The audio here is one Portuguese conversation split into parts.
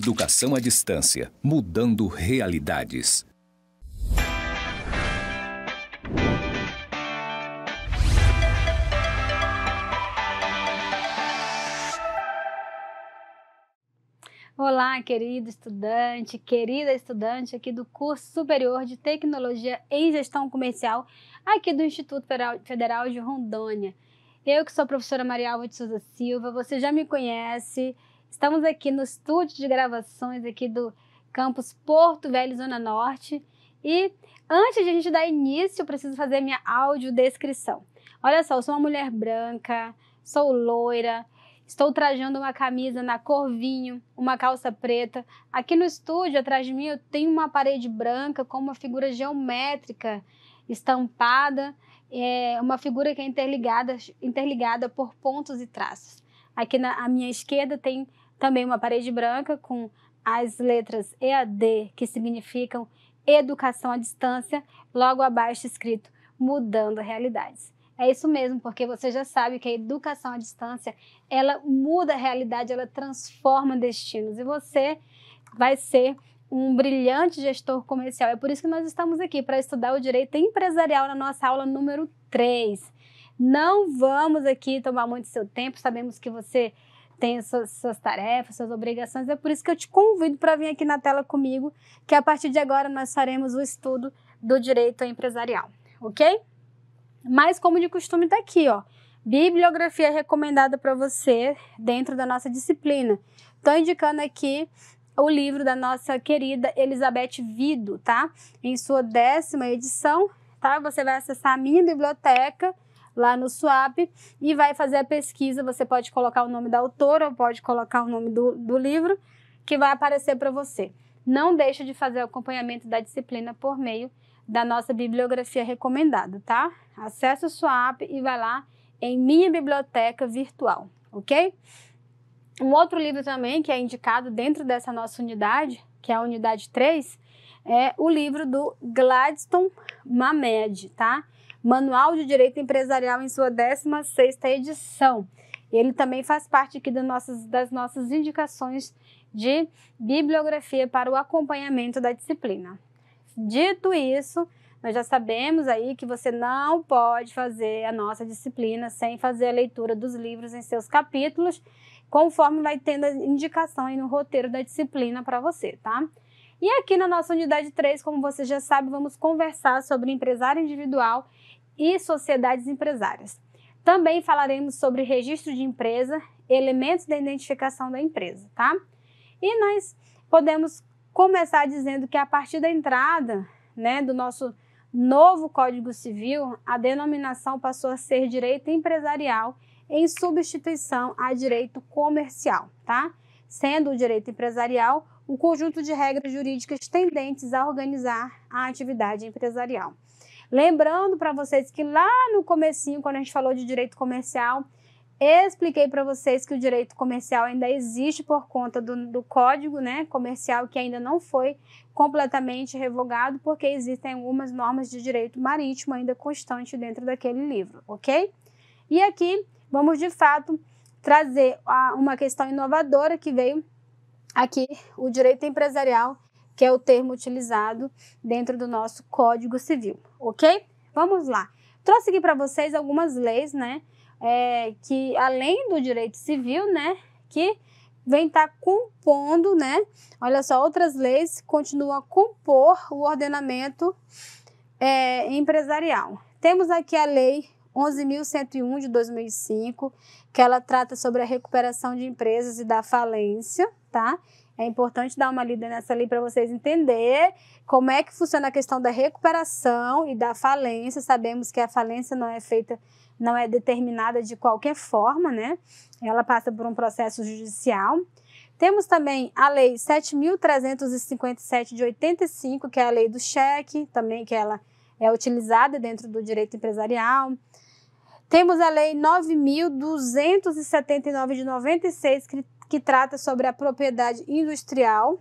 Educação à distância, mudando realidades. Olá, querido estudante, querida estudante aqui do curso superior de Tecnologia em Gestão Comercial, aqui do Instituto Federal de Rondônia. Eu que sou a professora Maria Alva de Souza Silva, você já me conhece, Estamos aqui no estúdio de gravações aqui do campus Porto Velho, Zona Norte. E antes de a gente dar início, eu preciso fazer minha audiodescrição. Olha só, eu sou uma mulher branca, sou loira, estou trajando uma camisa na cor vinho, uma calça preta. Aqui no estúdio, atrás de mim, eu tenho uma parede branca com uma figura geométrica estampada, é uma figura que é interligada, interligada por pontos e traços. Aqui na minha esquerda tem também uma parede branca com as letras EAD, que significam Educação à Distância, logo abaixo escrito Mudando Realidades. É isso mesmo, porque você já sabe que a educação à distância, ela muda a realidade, ela transforma destinos. E você vai ser um brilhante gestor comercial. É por isso que nós estamos aqui, para estudar o direito empresarial na nossa aula número 3. Não vamos aqui tomar muito seu tempo, sabemos que você tem suas, suas tarefas, suas obrigações, é por isso que eu te convido para vir aqui na tela comigo, que a partir de agora nós faremos o estudo do direito empresarial, ok? Mas, como de costume, está aqui, ó. Bibliografia recomendada para você dentro da nossa disciplina. Estou indicando aqui o livro da nossa querida Elizabeth Vido, tá? Em sua décima edição, tá? Você vai acessar a minha biblioteca lá no SWAP e vai fazer a pesquisa. Você pode colocar o nome da autora ou pode colocar o nome do, do livro que vai aparecer para você. Não deixe de fazer o acompanhamento da disciplina por meio da nossa bibliografia recomendada, tá? Acesse o SWAP e vai lá em Minha Biblioteca Virtual, ok? Um outro livro também que é indicado dentro dessa nossa unidade, que é a unidade 3, é o livro do Gladstone Mamed, tá? Manual de Direito Empresarial em sua 16ª edição. Ele também faz parte aqui das nossas, das nossas indicações de bibliografia para o acompanhamento da disciplina. Dito isso, nós já sabemos aí que você não pode fazer a nossa disciplina sem fazer a leitura dos livros em seus capítulos, conforme vai tendo a indicação aí no roteiro da disciplina para você, tá? E aqui na nossa unidade 3, como você já sabe, vamos conversar sobre empresário individual e sociedades empresárias. Também falaremos sobre registro de empresa, elementos da identificação da empresa, tá? E nós podemos começar dizendo que a partir da entrada, né, do nosso novo Código Civil, a denominação passou a ser direito empresarial em substituição a direito comercial, tá? Sendo o direito empresarial o conjunto de regras jurídicas tendentes a organizar a atividade empresarial. Lembrando para vocês que lá no comecinho, quando a gente falou de direito comercial, expliquei para vocês que o direito comercial ainda existe por conta do, do código né, comercial que ainda não foi completamente revogado, porque existem algumas normas de direito marítimo ainda constantes dentro daquele livro, ok? E aqui vamos de fato trazer uma questão inovadora que veio aqui, o direito empresarial, que é o termo utilizado dentro do nosso Código Civil ok? Vamos lá. Trouxe aqui para vocês algumas leis, né? É, que além do direito civil, né? Que vem estar tá compondo, né? Olha só, outras leis continuam a compor o ordenamento é, empresarial. Temos aqui a Lei 11.101 de 2005, que ela trata sobre a recuperação de empresas e da falência, tá? É importante dar uma lida nessa lei para vocês entender como é que funciona a questão da recuperação e da falência. Sabemos que a falência não é feita, não é determinada de qualquer forma, né? Ela passa por um processo judicial. Temos também a Lei 7.357 de 85, que é a lei do cheque, também que ela é utilizada dentro do direito empresarial. Temos a Lei 9.279 de 96, que que trata sobre a propriedade industrial,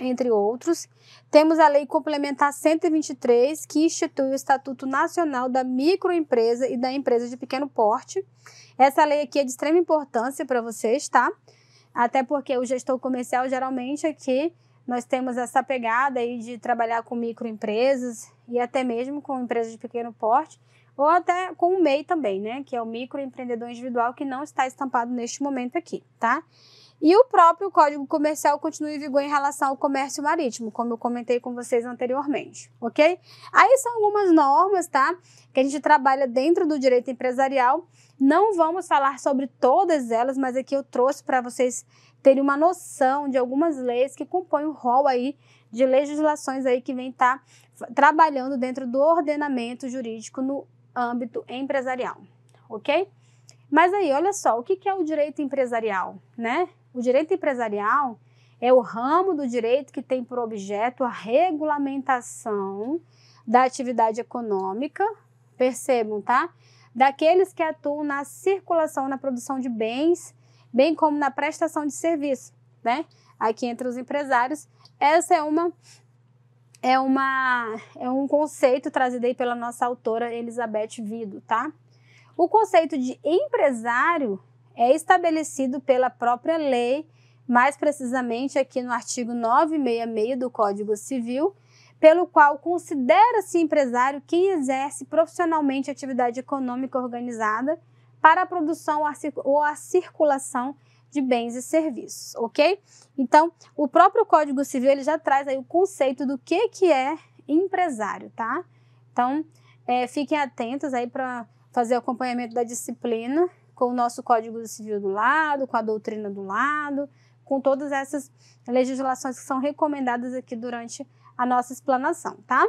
entre outros. Temos a Lei Complementar 123, que institui o Estatuto Nacional da Microempresa e da Empresa de Pequeno Porte. Essa lei aqui é de extrema importância para vocês, tá? Até porque o gestor comercial, geralmente, aqui nós temos essa pegada aí de trabalhar com microempresas e até mesmo com empresas de pequeno porte ou até com o MEI também, né? Que é o microempreendedor individual que não está estampado neste momento aqui, tá? E o próprio Código Comercial continua em vigor em relação ao comércio marítimo, como eu comentei com vocês anteriormente, ok? Aí são algumas normas, tá? Que a gente trabalha dentro do direito empresarial. Não vamos falar sobre todas elas, mas aqui eu trouxe para vocês terem uma noção de algumas leis que compõem o rol aí de legislações aí que vem estar tá trabalhando dentro do ordenamento jurídico no âmbito empresarial, ok? Mas aí, olha só, o que é o direito empresarial, né? O direito empresarial é o ramo do direito que tem por objeto a regulamentação da atividade econômica, percebam, tá? Daqueles que atuam na circulação, na produção de bens, bem como na prestação de serviço, né? Aqui entre os empresários, essa é uma é, uma, é um conceito trazido aí pela nossa autora Elizabeth Vido, tá? O conceito de empresário é estabelecido pela própria lei, mais precisamente aqui no artigo 966 do Código Civil, pelo qual considera-se empresário quem exerce profissionalmente atividade econômica organizada para a produção ou a circulação de bens e serviços, ok? Então, o próprio Código Civil ele já traz aí o conceito do que, que é empresário, tá? Então, é, fiquem atentos aí para fazer o acompanhamento da disciplina com o nosso Código Civil do lado, com a doutrina do lado, com todas essas legislações que são recomendadas aqui durante a nossa explanação, tá?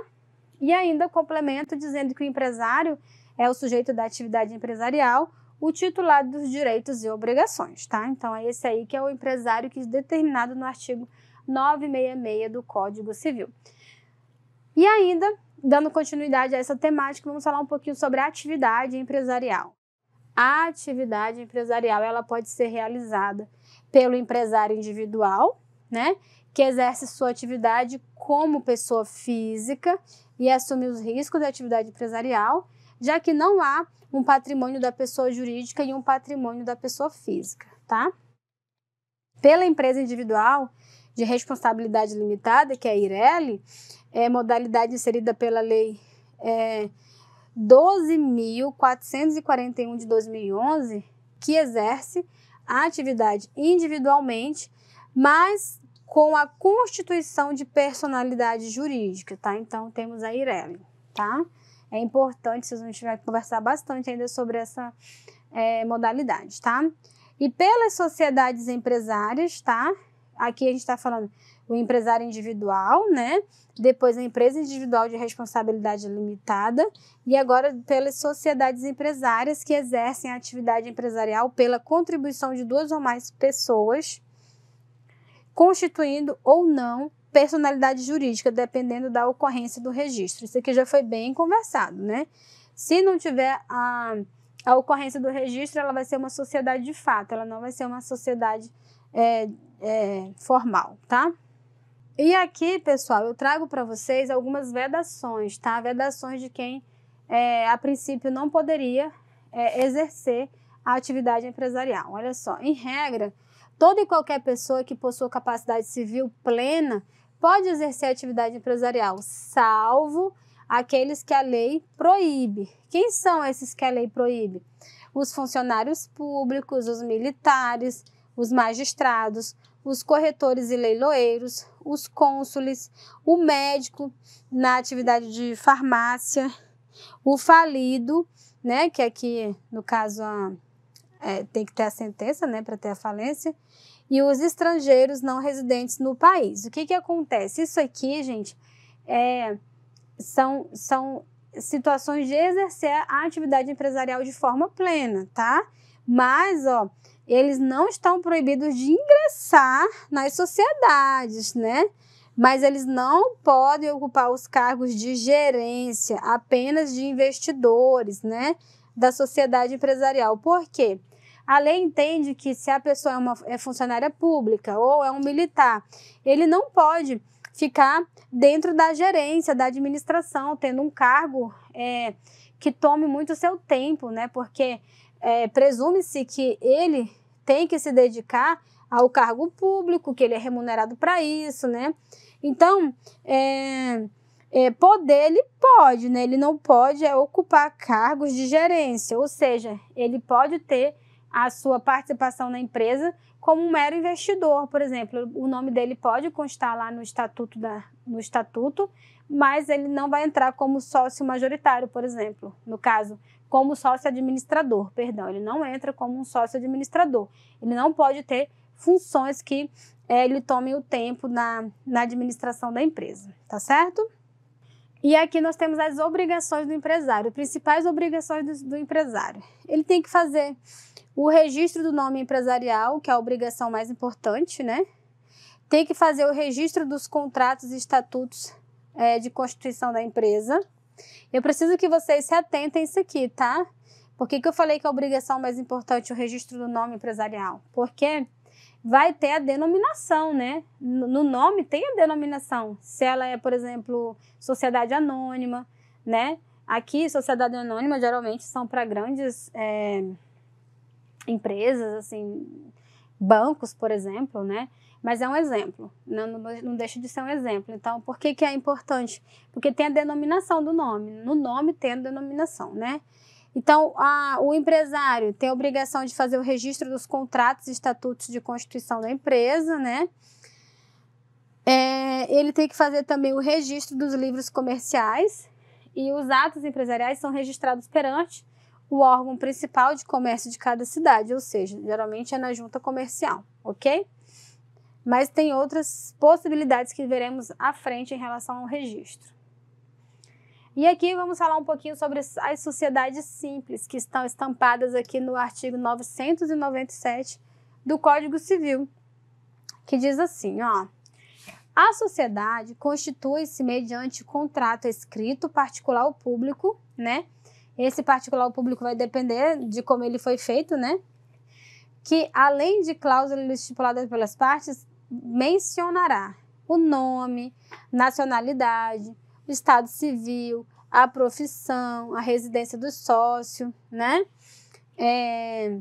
E ainda complemento dizendo que o empresário é o sujeito da atividade empresarial o titulado dos direitos e obrigações, tá? Então é esse aí que é o empresário que é determinado no artigo 966 do Código Civil. E ainda, dando continuidade a essa temática, vamos falar um pouquinho sobre a atividade empresarial. A atividade empresarial, ela pode ser realizada pelo empresário individual, né, que exerce sua atividade como pessoa física e assume os riscos da atividade empresarial, já que não há um patrimônio da pessoa jurídica e um patrimônio da pessoa física, tá? Pela empresa individual de responsabilidade limitada, que é a IRELI, é modalidade inserida pela lei é, 12.441 de 2011, que exerce a atividade individualmente, mas com a constituição de personalidade jurídica, tá? Então temos a Ireli, tá? É importante, se a gente que conversar bastante ainda sobre essa é, modalidade, tá? E pelas sociedades empresárias, tá? Aqui a gente está falando o empresário individual, né? Depois a empresa individual de responsabilidade limitada e agora pelas sociedades empresárias que exercem a atividade empresarial pela contribuição de duas ou mais pessoas, constituindo ou não personalidade jurídica, dependendo da ocorrência do registro. Isso aqui já foi bem conversado, né? Se não tiver a, a ocorrência do registro, ela vai ser uma sociedade de fato, ela não vai ser uma sociedade é, é, formal, tá? E aqui, pessoal, eu trago para vocês algumas vedações, tá? Vedações de quem, é, a princípio, não poderia é, exercer a atividade empresarial. Olha só, em regra, toda e qualquer pessoa que possua capacidade civil plena pode exercer atividade empresarial, salvo aqueles que a lei proíbe. Quem são esses que a lei proíbe? Os funcionários públicos, os militares, os magistrados, os corretores e leiloeiros, os cônsules, o médico na atividade de farmácia, o falido, né, que aqui no caso é, tem que ter a sentença, né, para ter a falência, e os estrangeiros não residentes no país. O que, que acontece? Isso aqui, gente, é, são, são situações de exercer a atividade empresarial de forma plena, tá? Mas, ó, eles não estão proibidos de ingressar nas sociedades, né? Mas eles não podem ocupar os cargos de gerência, apenas de investidores, né? Da sociedade empresarial. Por quê? a lei entende que se a pessoa é uma é funcionária pública ou é um militar, ele não pode ficar dentro da gerência, da administração, tendo um cargo é, que tome muito seu tempo, né? Porque é, presume-se que ele tem que se dedicar ao cargo público, que ele é remunerado para isso, né? Então, é, é, poder ele pode, né? Ele não pode é, ocupar cargos de gerência, ou seja, ele pode ter a sua participação na empresa como um mero investidor, por exemplo. O nome dele pode constar lá no estatuto, da, no estatuto mas ele não vai entrar como sócio majoritário, por exemplo. No caso, como sócio administrador, perdão. Ele não entra como um sócio administrador. Ele não pode ter funções que é, ele tome o tempo na, na administração da empresa, tá certo? E aqui nós temos as obrigações do empresário, principais obrigações do, do empresário. Ele tem que fazer o registro do nome empresarial, que é a obrigação mais importante, né? Tem que fazer o registro dos contratos e estatutos é, de constituição da empresa. Eu preciso que vocês se atentem a isso aqui, tá? Por que, que eu falei que é a obrigação mais importante é o registro do nome empresarial? Porque vai ter a denominação, né? No nome tem a denominação. Se ela é, por exemplo, sociedade anônima, né? Aqui, sociedade anônima geralmente são para grandes. É empresas, assim, bancos, por exemplo, né? Mas é um exemplo, né? não, não deixa de ser um exemplo. Então, por que, que é importante? Porque tem a denominação do nome, no nome tem a denominação, né? Então, a, o empresário tem a obrigação de fazer o registro dos contratos e estatutos de constituição da empresa, né? É, ele tem que fazer também o registro dos livros comerciais e os atos empresariais são registrados perante o órgão principal de comércio de cada cidade, ou seja, geralmente é na junta comercial, ok? Mas tem outras possibilidades que veremos à frente em relação ao registro. E aqui vamos falar um pouquinho sobre as sociedades simples, que estão estampadas aqui no artigo 997 do Código Civil, que diz assim, ó. A sociedade constitui-se mediante contrato escrito particular ou público, né? Esse particular público vai depender de como ele foi feito, né? Que além de cláusulas estipuladas pelas partes, mencionará o nome, nacionalidade, o estado civil, a profissão, a residência do sócio, né? É...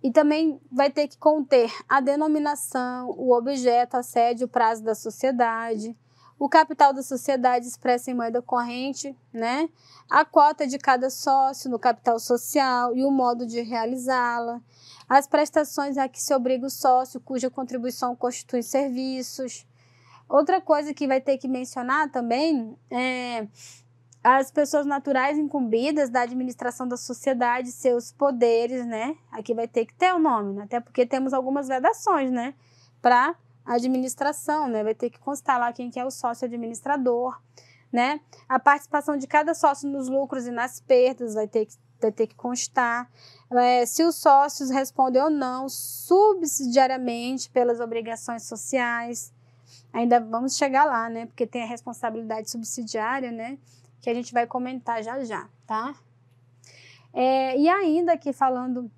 E também vai ter que conter a denominação, o objeto, a sede, o prazo da sociedade, o capital da sociedade expressa em moeda corrente, né? a cota de cada sócio no capital social e o modo de realizá-la, as prestações a que se obriga o sócio cuja contribuição constitui serviços. Outra coisa que vai ter que mencionar também é as pessoas naturais incumbidas da administração da sociedade, seus poderes, né? Aqui vai ter que ter o um nome, né? até porque temos algumas vedações, né? Para a administração, né? Vai ter que constar lá quem que é o sócio administrador, né? A participação de cada sócio nos lucros e nas perdas vai ter que, vai ter que constar. É, se os sócios respondem ou não subsidiariamente pelas obrigações sociais. Ainda vamos chegar lá, né? Porque tem a responsabilidade subsidiária, né? Que a gente vai comentar já já, tá? É, e ainda aqui falando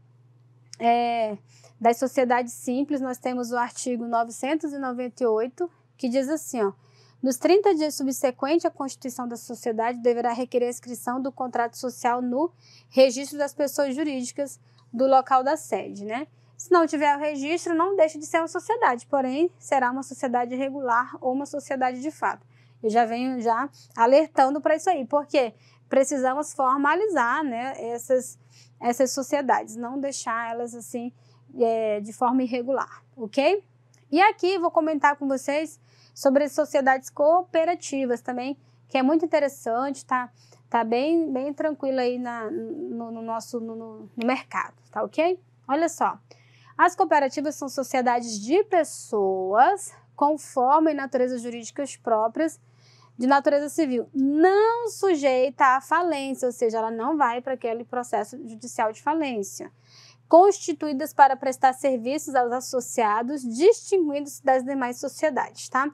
é, das sociedades simples, nós temos o artigo 998, que diz assim, ó, nos 30 dias subsequentes à constituição da sociedade, deverá requerer a inscrição do contrato social no registro das pessoas jurídicas do local da sede, né? Se não tiver o registro, não deixa de ser uma sociedade, porém, será uma sociedade regular ou uma sociedade de fato. Eu já venho já alertando para isso aí, porque precisamos formalizar né, essas, essas sociedades, não deixar elas assim é, de forma irregular, ok? E aqui vou comentar com vocês sobre as sociedades cooperativas também, que é muito interessante, tá? Tá bem, bem tranquilo aí na, no, no nosso no, no mercado, tá ok? Olha só, as cooperativas são sociedades de pessoas conforme naturezas jurídicas próprias de natureza civil, não sujeita à falência, ou seja, ela não vai para aquele processo judicial de falência constituídas para prestar serviços aos associados, distinguindo-se das demais sociedades, tá?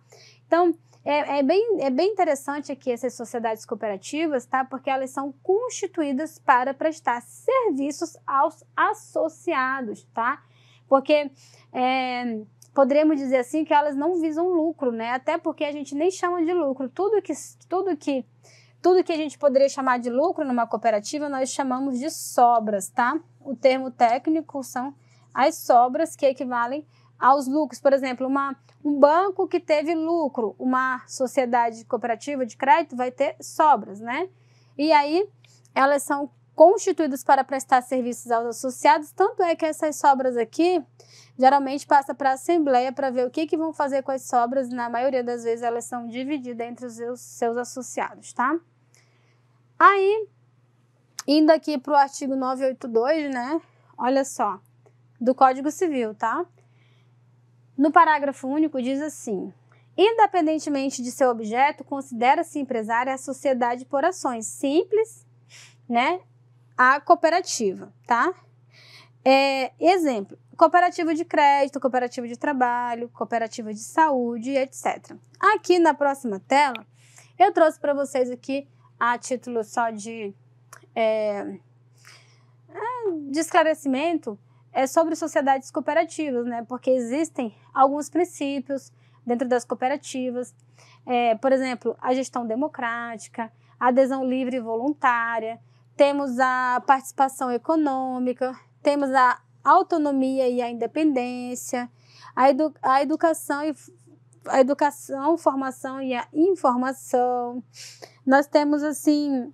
Então, é, é, bem, é bem interessante aqui essas sociedades cooperativas, tá? Porque elas são constituídas para prestar serviços aos associados, tá? Porque é, poderíamos dizer assim que elas não visam lucro, né? Até porque a gente nem chama de lucro. Tudo que, tudo que tudo que a gente poderia chamar de lucro numa cooperativa, nós chamamos de sobras, tá? O termo técnico são as sobras que equivalem aos lucros. Por exemplo, uma, um banco que teve lucro, uma sociedade cooperativa de crédito vai ter sobras, né? E aí elas são constituídas para prestar serviços aos associados, tanto é que essas sobras aqui geralmente passa para a assembleia para ver o que, que vão fazer com as sobras, na maioria das vezes elas são divididas entre os seus associados, tá? Aí, indo aqui para o artigo 982, né? Olha só, do Código Civil, tá? No parágrafo único diz assim: independentemente de seu objeto, considera-se empresária a sociedade por ações simples, né? A cooperativa, tá? É, exemplo: cooperativa de crédito, cooperativa de trabalho, cooperativa de saúde, etc. Aqui na próxima tela, eu trouxe para vocês aqui a título só de, é, é, de esclarecimento, é sobre sociedades cooperativas, né? Porque existem alguns princípios dentro das cooperativas, é, por exemplo, a gestão democrática, a adesão livre e voluntária, temos a participação econômica, temos a autonomia e a independência, a, edu a educação e a educação, formação e a informação. Nós temos, assim,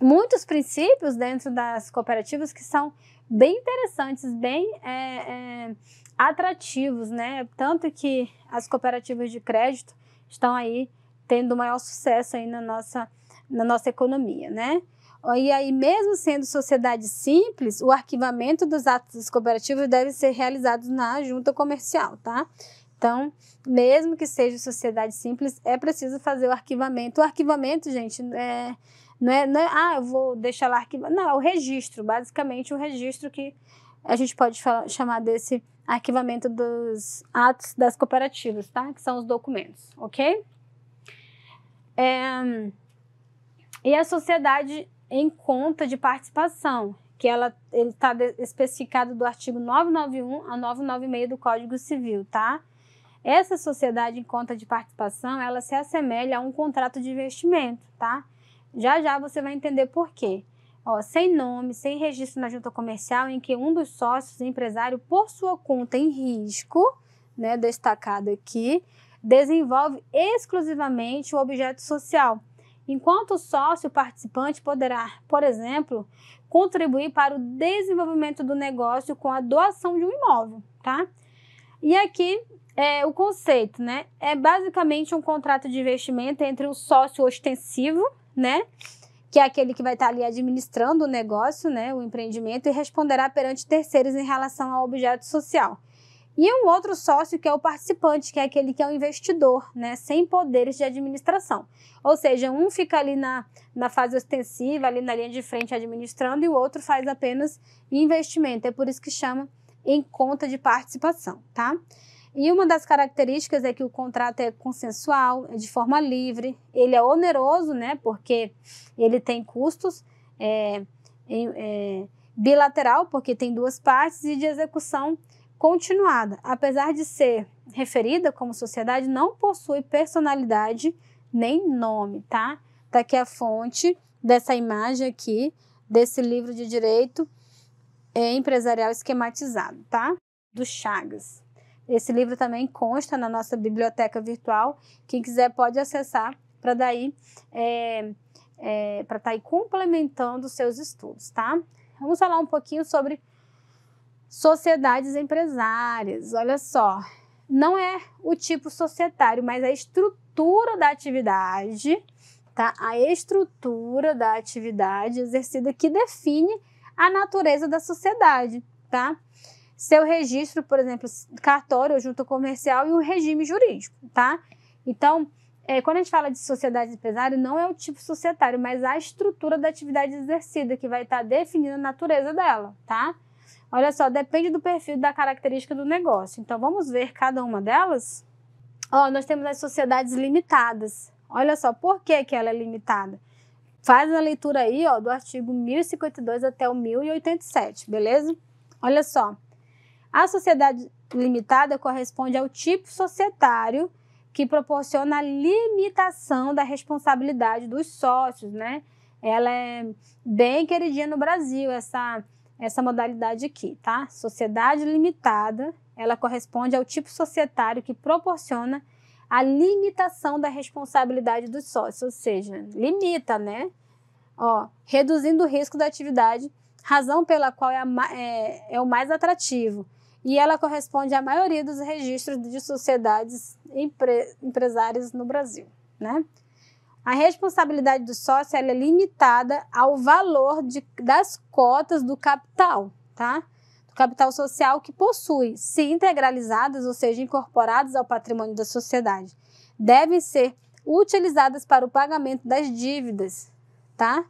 muitos princípios dentro das cooperativas que são bem interessantes, bem é, é, atrativos, né? Tanto que as cooperativas de crédito estão aí tendo maior sucesso aí na nossa, na nossa economia, né? E aí, mesmo sendo sociedade simples, o arquivamento dos atos das cooperativas deve ser realizado na junta comercial, tá? Então, mesmo que seja sociedade simples, é preciso fazer o arquivamento. O arquivamento, gente, é, não, é, não é ah, eu vou deixar lá arquivado. Não, é o registro, basicamente o registro que a gente pode falar, chamar desse arquivamento dos atos das cooperativas, tá? Que são os documentos, ok? É, e a sociedade em conta de participação, que ela está especificado do artigo 991 a 996 do Código Civil, tá? Essa sociedade em conta de participação, ela se assemelha a um contrato de investimento, tá? Já já você vai entender por quê. Ó, sem nome, sem registro na junta comercial, em que um dos sócios, empresário, por sua conta em risco, né, destacado aqui, desenvolve exclusivamente o objeto social, enquanto o sócio participante poderá, por exemplo, contribuir para o desenvolvimento do negócio com a doação de um imóvel, tá? E aqui é, o conceito, né? É basicamente um contrato de investimento entre o sócio ostensivo, né? Que é aquele que vai estar ali administrando o negócio, né? O empreendimento e responderá perante terceiros em relação ao objeto social. E um outro sócio que é o participante, que é aquele que é o investidor, né? Sem poderes de administração. Ou seja, um fica ali na, na fase ostensiva, ali na linha de frente administrando, e o outro faz apenas investimento. É por isso que chama em conta de participação, tá? E uma das características é que o contrato é consensual, é de forma livre, ele é oneroso, né, porque ele tem custos, é, é, bilateral, porque tem duas partes, e de execução continuada. Apesar de ser referida como sociedade, não possui personalidade nem nome, tá? Tá aqui a fonte dessa imagem aqui, desse livro de direito é, empresarial esquematizado, tá? Do Chagas. Esse livro também consta na nossa biblioteca virtual. Quem quiser pode acessar para daí é, é, para estar tá complementando seus estudos, tá? Vamos falar um pouquinho sobre sociedades empresárias. Olha só, não é o tipo societário, mas a estrutura da atividade, tá? A estrutura da atividade exercida que define a natureza da sociedade, tá? seu registro, por exemplo, cartório, ou junta comercial e o regime jurídico, tá? Então, é, quando a gente fala de sociedade empresária, não é o tipo societário, mas a estrutura da atividade exercida que vai estar tá definindo a natureza dela, tá? Olha só, depende do perfil da característica do negócio. Então, vamos ver cada uma delas? Ó, nós temos as sociedades limitadas. Olha só, por que, que ela é limitada? Faz a leitura aí, ó, do artigo 1052 até o 1087, beleza? Olha só, a sociedade limitada corresponde ao tipo societário que proporciona a limitação da responsabilidade dos sócios, né? Ela é bem queridinha no Brasil, essa, essa modalidade aqui, tá? Sociedade limitada, ela corresponde ao tipo societário que proporciona a limitação da responsabilidade dos sócios, ou seja, limita, né? Ó, reduzindo o risco da atividade, razão pela qual é, a, é, é o mais atrativo e ela corresponde à maioria dos registros de sociedades empre empresárias no Brasil. Né? A responsabilidade do sócio é limitada ao valor de, das cotas do capital, tá? do capital social que possui, se integralizadas, ou seja, incorporadas ao patrimônio da sociedade. Devem ser utilizadas para o pagamento das dívidas, tá?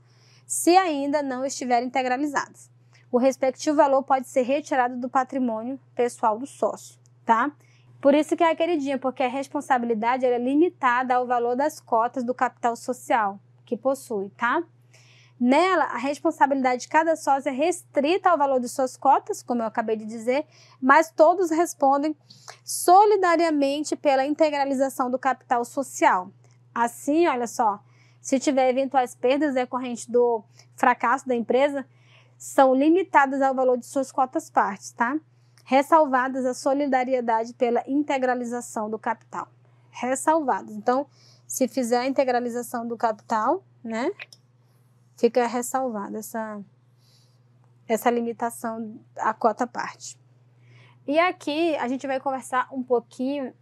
se ainda não estiverem integralizadas o respectivo valor pode ser retirado do patrimônio pessoal do sócio, tá? Por isso que é a queridinha, porque a responsabilidade é limitada ao valor das cotas do capital social que possui, tá? Nela, a responsabilidade de cada sócio é restrita ao valor de suas cotas, como eu acabei de dizer, mas todos respondem solidariamente pela integralização do capital social. Assim, olha só, se tiver eventuais perdas decorrentes do fracasso da empresa, são limitadas ao valor de suas cotas partes, tá? Ressalvadas a solidariedade pela integralização do capital. Ressalvadas. Então, se fizer a integralização do capital, né? Fica ressalvada essa, essa limitação à cota parte. E aqui a gente vai conversar um pouquinho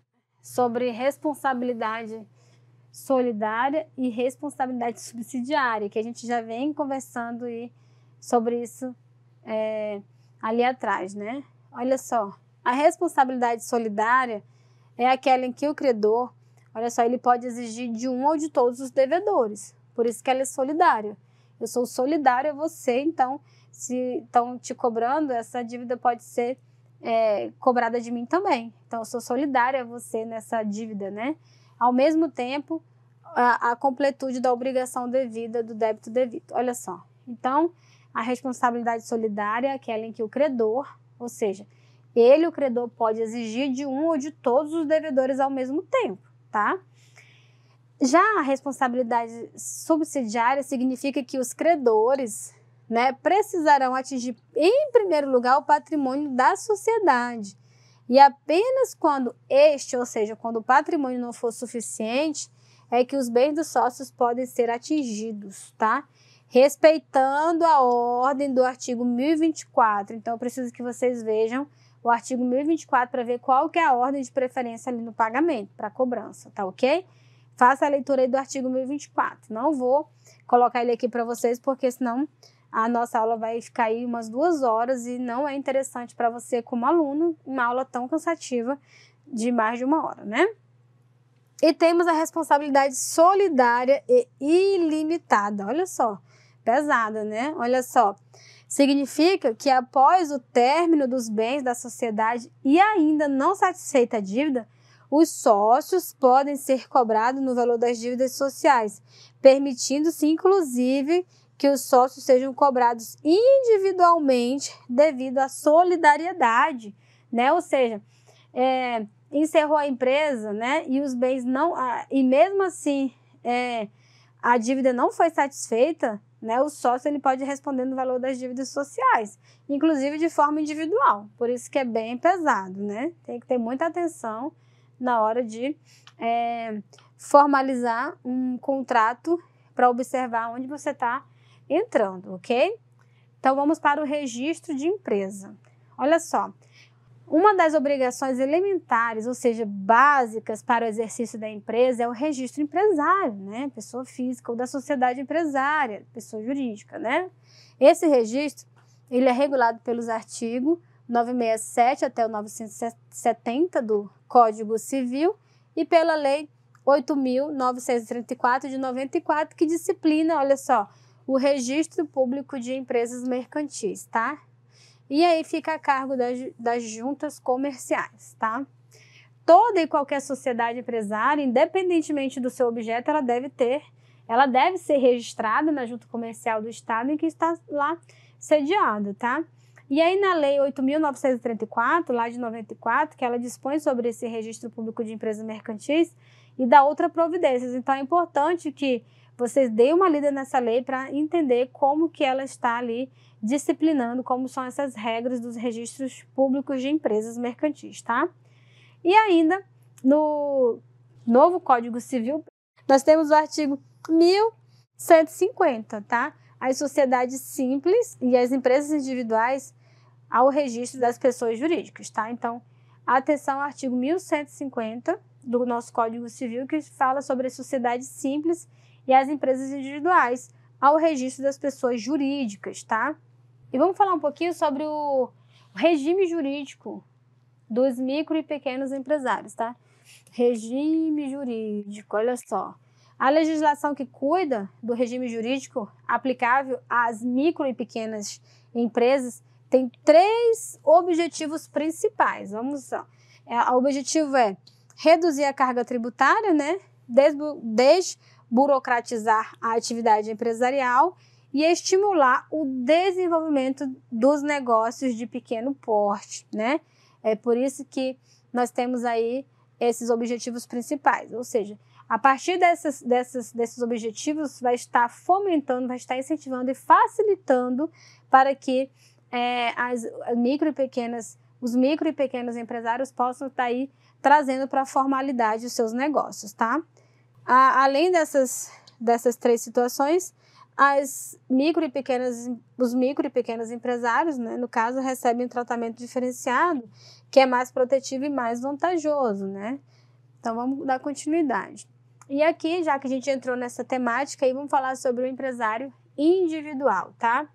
sobre responsabilidade solidária e responsabilidade subsidiária, que a gente já vem conversando e sobre isso é, ali atrás, né? Olha só, a responsabilidade solidária é aquela em que o credor, olha só, ele pode exigir de um ou de todos os devedores. Por isso que ela é solidária. Eu sou solidária a você, então, se estão te cobrando, essa dívida pode ser é, cobrada de mim também. Então, eu sou solidária a você nessa dívida, né? Ao mesmo tempo, a, a completude da obrigação devida, do débito devido. Olha só. Então, a responsabilidade solidária, é aquela em que o credor, ou seja, ele, o credor, pode exigir de um ou de todos os devedores ao mesmo tempo, tá? Já a responsabilidade subsidiária significa que os credores né, precisarão atingir, em primeiro lugar, o patrimônio da sociedade. E apenas quando este, ou seja, quando o patrimônio não for suficiente, é que os bens dos sócios podem ser atingidos, tá? respeitando a ordem do artigo 1024. Então, eu preciso que vocês vejam o artigo 1024 para ver qual que é a ordem de preferência ali no pagamento, para cobrança, tá ok? Faça a leitura aí do artigo 1024. Não vou colocar ele aqui para vocês, porque senão a nossa aula vai ficar aí umas duas horas e não é interessante para você, como aluno, uma aula tão cansativa de mais de uma hora, né? E temos a responsabilidade solidária e ilimitada. Olha só, pesada, né? Olha só. Significa que após o término dos bens da sociedade e ainda não satisfeita a dívida, os sócios podem ser cobrados no valor das dívidas sociais, permitindo-se, inclusive, que os sócios sejam cobrados individualmente devido à solidariedade, né? Ou seja, é, encerrou a empresa, né? E os bens não, e mesmo assim é, a dívida não foi satisfeita, né? O sócio ele pode responder no valor das dívidas sociais, inclusive de forma individual. Por isso que é bem pesado, né? Tem que ter muita atenção na hora de é, formalizar um contrato para observar onde você está entrando, ok? Então vamos para o registro de empresa. Olha só, uma das obrigações elementares, ou seja, básicas para o exercício da empresa é o registro empresário, né? Pessoa física ou da sociedade empresária, pessoa jurídica, né? Esse registro, ele é regulado pelos artigos 967 até o 970 do Código Civil e pela Lei 8.934 de 94, que disciplina, olha só, o registro público de empresas mercantis, tá? E aí fica a cargo das, das juntas comerciais, tá? Toda e qualquer sociedade empresária, independentemente do seu objeto, ela deve ter, ela deve ser registrada na junta comercial do estado em que está lá sediado, tá? E aí na lei 8.934, lá de 94, que ela dispõe sobre esse registro público de empresas mercantis e da outra providências. Então é importante que vocês deem uma lida nessa lei para entender como que ela está ali disciplinando, como são essas regras dos registros públicos de empresas mercantis, tá? E ainda, no novo Código Civil, nós temos o artigo 1150, tá? As sociedades simples e as empresas individuais ao registro das pessoas jurídicas, tá? Então, atenção ao artigo 1150 do nosso Código Civil, que fala sobre as sociedades simples e as empresas individuais ao registro das pessoas jurídicas, tá? E vamos falar um pouquinho sobre o regime jurídico dos micro e pequenos empresários, tá? Regime jurídico, olha só. A legislação que cuida do regime jurídico aplicável às micro e pequenas empresas tem três objetivos principais. Vamos lá. É, o objetivo é reduzir a carga tributária, né? Desde burocratizar a atividade empresarial e estimular o desenvolvimento dos negócios de pequeno porte, né? É por isso que nós temos aí esses objetivos principais, ou seja, a partir dessas, dessas, desses objetivos vai estar fomentando, vai estar incentivando e facilitando para que é, as micro e pequenas, os micro e pequenos empresários possam estar aí trazendo para a formalidade os seus negócios, tá? A, além dessas, dessas três situações, as micro e pequenas, os micro e pequenos empresários, né, no caso, recebem um tratamento diferenciado, que é mais protetivo e mais vantajoso, né? Então vamos dar continuidade. E aqui, já que a gente entrou nessa temática, aí vamos falar sobre o empresário individual, tá?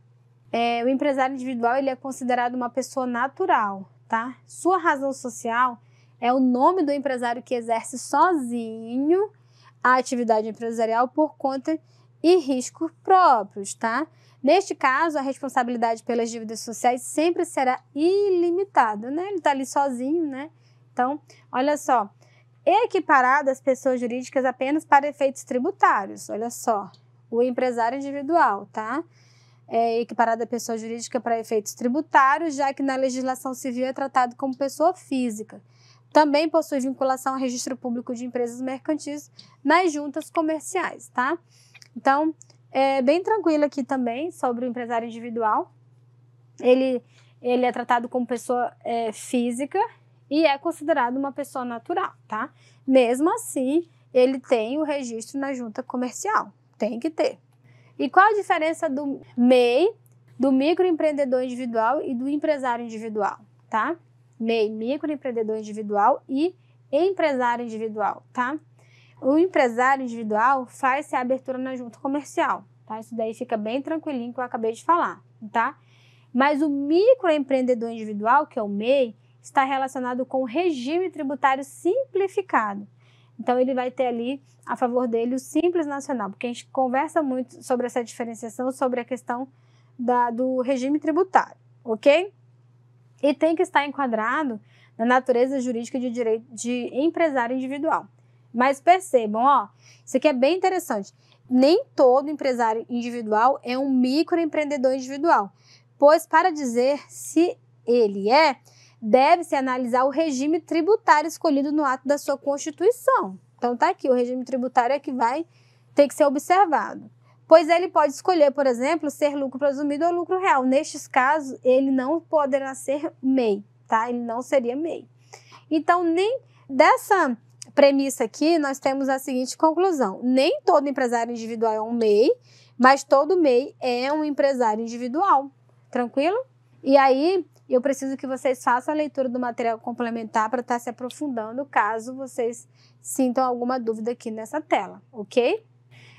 É, o empresário individual ele é considerado uma pessoa natural, tá? Sua razão social é o nome do empresário que exerce sozinho a atividade empresarial por conta e riscos próprios, tá? Neste caso, a responsabilidade pelas dívidas sociais sempre será ilimitada, né? Ele está ali sozinho, né? Então, olha só, equiparada às pessoas jurídicas apenas para efeitos tributários, olha só, o empresário individual, tá? É equiparada à pessoa jurídica para efeitos tributários, já que na legislação civil é tratado como pessoa física. Também possui vinculação ao registro público de empresas mercantis nas juntas comerciais, tá? Então, é bem tranquilo aqui também sobre o empresário individual. Ele, ele é tratado como pessoa é, física e é considerado uma pessoa natural, tá? Mesmo assim, ele tem o registro na junta comercial, tem que ter. E qual a diferença do MEI, do microempreendedor individual e do empresário individual, tá? MEI, microempreendedor individual e empresário individual, tá? O empresário individual faz-se a abertura na junta comercial, tá? Isso daí fica bem tranquilinho que eu acabei de falar, tá? Mas o microempreendedor individual, que é o MEI, está relacionado com o regime tributário simplificado. Então, ele vai ter ali a favor dele o Simples Nacional, porque a gente conversa muito sobre essa diferenciação, sobre a questão da, do regime tributário, ok? e tem que estar enquadrado na natureza jurídica de direito de empresário individual. Mas percebam, ó, isso aqui é bem interessante. Nem todo empresário individual é um microempreendedor individual, pois para dizer se ele é, deve-se analisar o regime tributário escolhido no ato da sua constituição. Então tá aqui, o regime tributário é que vai ter que ser observado pois ele pode escolher, por exemplo, ser lucro presumido ou lucro real. Nestes casos, ele não poderá ser MEI, tá? Ele não seria MEI. Então, nem dessa premissa aqui, nós temos a seguinte conclusão: nem todo empresário individual é um MEI, mas todo MEI é um empresário individual. Tranquilo? E aí, eu preciso que vocês façam a leitura do material complementar para estar tá se aprofundando, caso vocês sintam alguma dúvida aqui nessa tela, ok?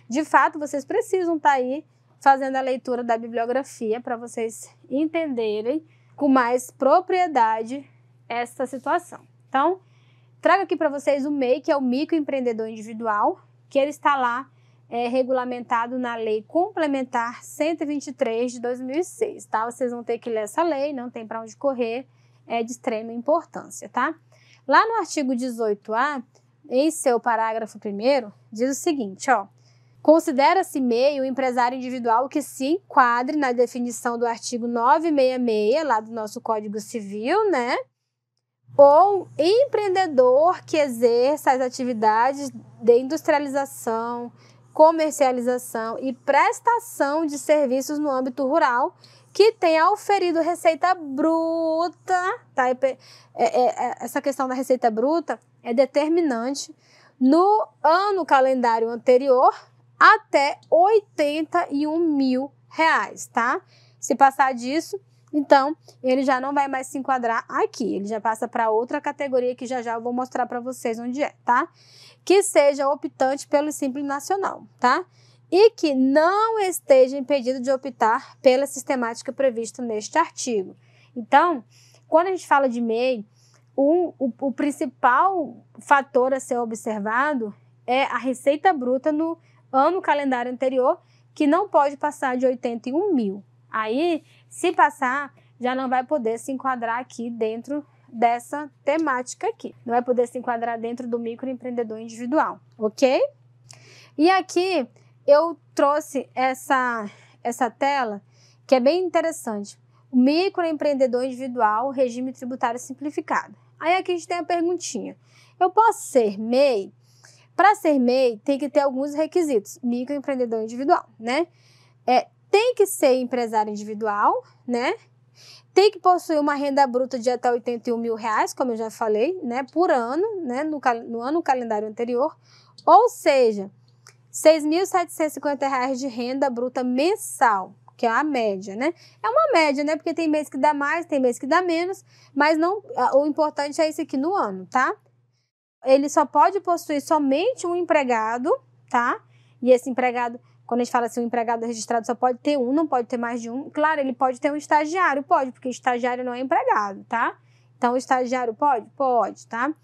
de fato, vocês precisam estar tá aí fazendo a leitura da bibliografia para vocês entenderem com mais propriedade esta situação. Então, trago aqui para vocês o MEI, que é o microempreendedor individual, que ele está lá é, regulamentado na Lei Complementar 123 de 2006, tá? Vocês vão ter que ler essa lei, não tem para onde correr, é de extrema importância, tá? Lá no artigo 18A, em seu parágrafo 1 diz o seguinte, ó: Considera-se MEI o empresário individual que se enquadre na definição do artigo 966, lá do nosso Código Civil, né? Ou empreendedor que exerça as atividades de industrialização, comercialização e prestação de serviços no âmbito rural que tenha oferido receita bruta, tá? É, é, é, essa questão da receita bruta é determinante no ano calendário anterior até 81 mil reais, tá? Se passar disso, então ele já não vai mais se enquadrar aqui, ele já passa para outra categoria que já já eu vou mostrar para vocês onde é, tá? Que seja optante pelo Simples Nacional, tá? E que não esteja impedido de optar pela sistemática prevista neste artigo. Então, quando a gente fala de MEI, o, o principal fator a ser observado é a receita bruta no ano calendário anterior, que não pode passar de 81 mil. Aí, se passar, já não vai poder se enquadrar aqui dentro dessa temática aqui. Não vai poder se enquadrar dentro do microempreendedor individual, ok? E aqui eu trouxe essa, essa tela que é bem interessante. O microempreendedor individual, regime tributário simplificado. Aí aqui a gente tem a perguntinha. Eu posso ser MEI? Para ser MEI, tem que ter alguns requisitos. Microempreendedor individual, né? É, tem que ser empresário individual, né? Tem que possuir uma renda bruta de até 81 mil reais, como eu já falei, né? Por ano, né? No, no ano calendário anterior. Ou seja, 6.750 reais de renda bruta mensal, que é a média, né? É uma média, né? Porque tem mês que dá mais, tem mês que dá menos, mas não. O importante é esse aqui no ano, tá? ele só pode possuir somente um empregado, tá? E esse empregado, quando a gente fala assim, um empregado registrado só pode ter um, não pode ter mais de um. Claro, ele pode ter um estagiário, pode, porque estagiário não é empregado, tá? Então, o estagiário pode? Pode, tá?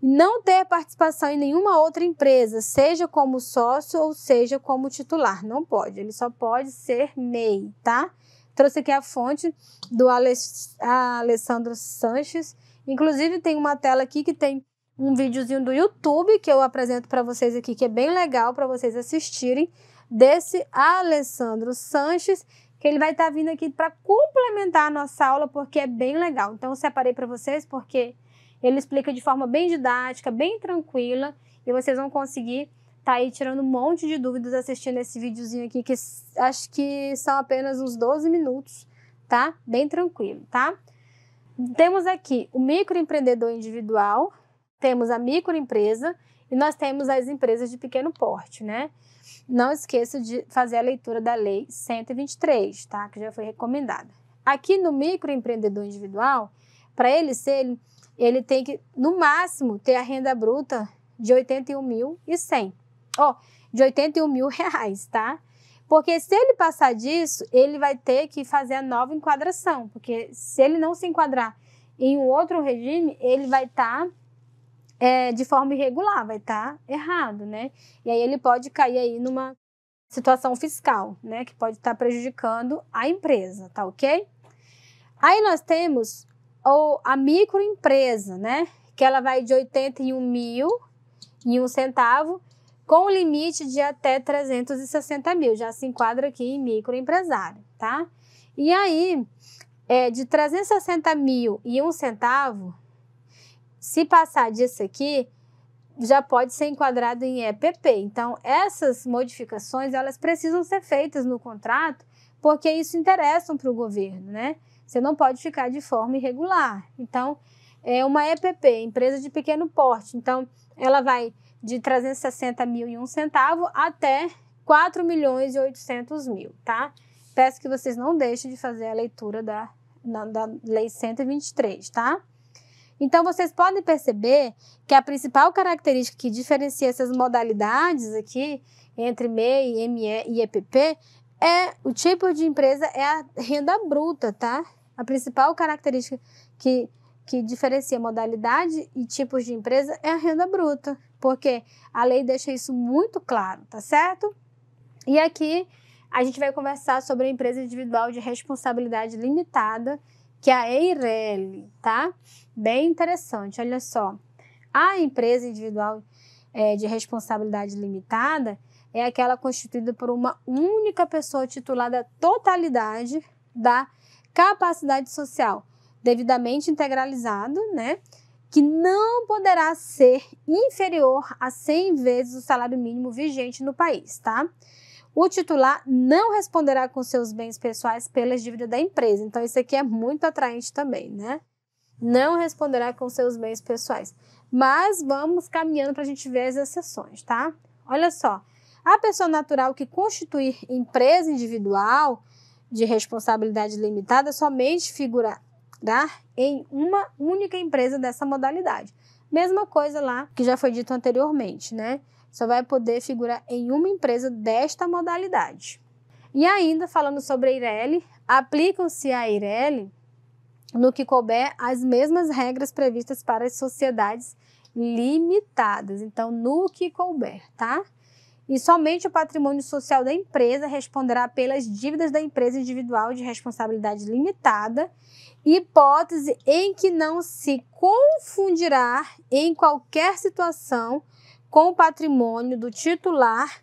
Não ter participação em nenhuma outra empresa, seja como sócio ou seja como titular. Não pode, ele só pode ser MEI, tá? Trouxe aqui a fonte do Alessandro Sanches. Inclusive, tem uma tela aqui que tem um videozinho do YouTube que eu apresento para vocês aqui, que é bem legal para vocês assistirem, desse Alessandro Sanches, que ele vai estar tá vindo aqui para complementar a nossa aula, porque é bem legal. Então, eu separei para vocês porque ele explica de forma bem didática, bem tranquila, e vocês vão conseguir tá aí tirando um monte de dúvidas assistindo esse videozinho aqui, que acho que são apenas uns 12 minutos, tá? Bem tranquilo, tá? Temos aqui o microempreendedor individual, temos a microempresa e nós temos as empresas de pequeno porte, né? Não esqueça de fazer a leitura da lei 123, tá? Que já foi recomendada. Aqui no microempreendedor individual, para ele ser, ele, ele tem que, no máximo, ter a renda bruta de 81.100. Ó, oh, de 81 mil reais, tá? Porque se ele passar disso, ele vai ter que fazer a nova enquadração, porque se ele não se enquadrar em um outro regime, ele vai estar tá é, de forma irregular, vai estar tá errado, né? E aí ele pode cair aí numa situação fiscal, né? Que pode estar tá prejudicando a empresa, tá ok? Aí nós temos ou a microempresa, né? Que ela vai de 81 mil e um centavo com limite de até 360 mil, já se enquadra aqui em microempresário, tá? E aí, é, de 360 mil e um centavo, se passar disso aqui, já pode ser enquadrado em EPP. Então, essas modificações, elas precisam ser feitas no contrato, porque isso interessa para o governo, né? Você não pode ficar de forma irregular. Então, é uma EPP, empresa de pequeno porte. Então, ela vai de 360 mil e um centavo até 4 milhões e 800 mil, tá? Peço que vocês não deixem de fazer a leitura da, da, da Lei 123, tá? Então, vocês podem perceber que a principal característica que diferencia essas modalidades aqui, entre MEI, ME e EPP, é o tipo de empresa é a renda bruta, tá? A principal característica que, que diferencia modalidade e tipos de empresa é a renda bruta, porque a lei deixa isso muito claro, tá certo? E aqui a gente vai conversar sobre a empresa individual de responsabilidade limitada, que é a Eireli, tá? Bem interessante, olha só. A empresa individual é, de responsabilidade limitada é aquela constituída por uma única pessoa titulada da totalidade da capacidade social, devidamente integralizado, né? Que não poderá ser inferior a 100 vezes o salário mínimo vigente no país, tá? o titular não responderá com seus bens pessoais pelas dívidas da empresa. Então, isso aqui é muito atraente também, né? Não responderá com seus bens pessoais. Mas vamos caminhando para a gente ver as exceções, tá? Olha só. A pessoa natural que constituir empresa individual de responsabilidade limitada somente figurará em uma única empresa dessa modalidade. Mesma coisa lá que já foi dito anteriormente, né? só vai poder figurar em uma empresa desta modalidade. E ainda falando sobre a Ireli, aplicam-se a Ireli no que couber as mesmas regras previstas para as sociedades limitadas. Então, no que couber, tá? E somente o patrimônio social da empresa responderá pelas dívidas da empresa individual de responsabilidade limitada, hipótese em que não se confundirá em qualquer situação com o patrimônio do titular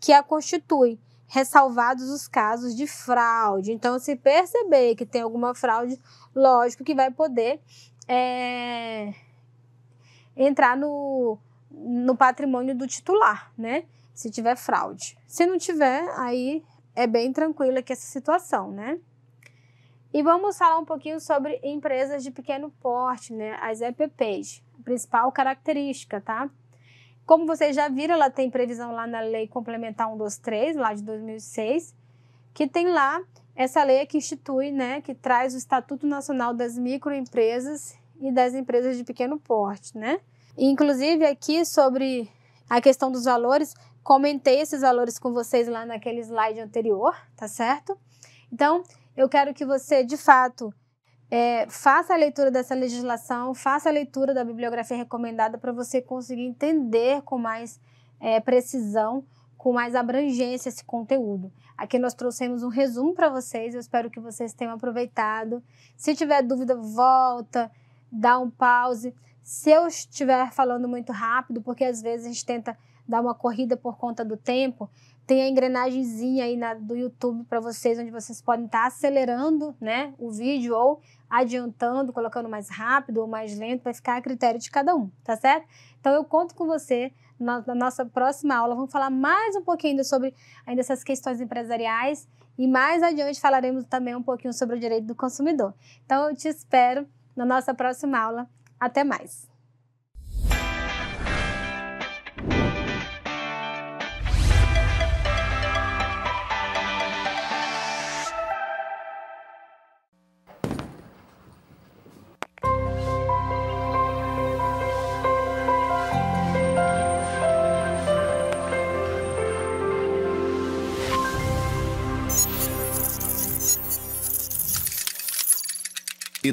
que a constitui, ressalvados os casos de fraude. Então, se perceber que tem alguma fraude, lógico que vai poder é, entrar no, no patrimônio do titular, né? Se tiver fraude. Se não tiver, aí é bem tranquila aqui essa situação, né? E vamos falar um pouquinho sobre empresas de pequeno porte, né? As EPPs, a principal característica, tá? Como vocês já viram, ela tem previsão lá na Lei Complementar 123, lá de 2006, que tem lá essa lei que institui, né, que traz o Estatuto Nacional das Microempresas e das Empresas de Pequeno Porte, né? E, inclusive aqui sobre a questão dos valores, comentei esses valores com vocês lá naquele slide anterior, tá certo? Então, eu quero que você, de fato, é, faça a leitura dessa legislação, faça a leitura da bibliografia recomendada para você conseguir entender com mais é, precisão, com mais abrangência esse conteúdo. Aqui nós trouxemos um resumo para vocês, eu espero que vocês tenham aproveitado. Se tiver dúvida, volta, dá um pause. Se eu estiver falando muito rápido, porque às vezes a gente tenta dar uma corrida por conta do tempo, tem a engrenagemzinha aí na, do YouTube para vocês, onde vocês podem estar tá acelerando né, o vídeo ou adiantando, colocando mais rápido ou mais lento, vai ficar a critério de cada um, tá certo? Então eu conto com você na, na nossa próxima aula. Vamos falar mais um pouquinho ainda sobre ainda essas questões empresariais e mais adiante falaremos também um pouquinho sobre o direito do consumidor. Então eu te espero na nossa próxima aula. Até mais!